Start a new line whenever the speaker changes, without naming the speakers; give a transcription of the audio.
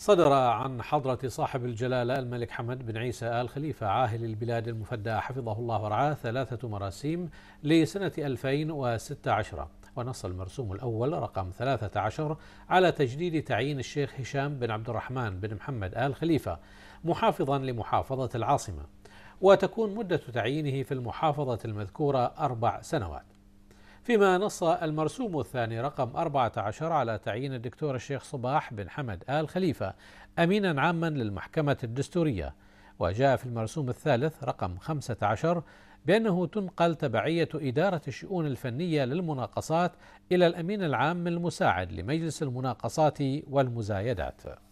صدر عن حضرة صاحب الجلالة الملك حمد بن عيسى آل خليفة عاهل البلاد المفدى حفظه الله ورعاه ثلاثة مراسيم لسنة 2016 ونص المرسوم الأول رقم 13 على تجديد تعيين الشيخ هشام بن عبد الرحمن بن محمد آل خليفة محافظا لمحافظة العاصمة وتكون مدة تعيينه في المحافظة المذكورة أربع سنوات فيما نص المرسوم الثاني رقم 14 على تعيين الدكتور الشيخ صباح بن حمد آل خليفة أمينا عاما للمحكمة الدستورية وجاء في المرسوم الثالث رقم 15 بأنه تنقل تبعية إدارة الشؤون الفنية للمناقصات إلى الأمين العام المساعد لمجلس المناقصات والمزايدات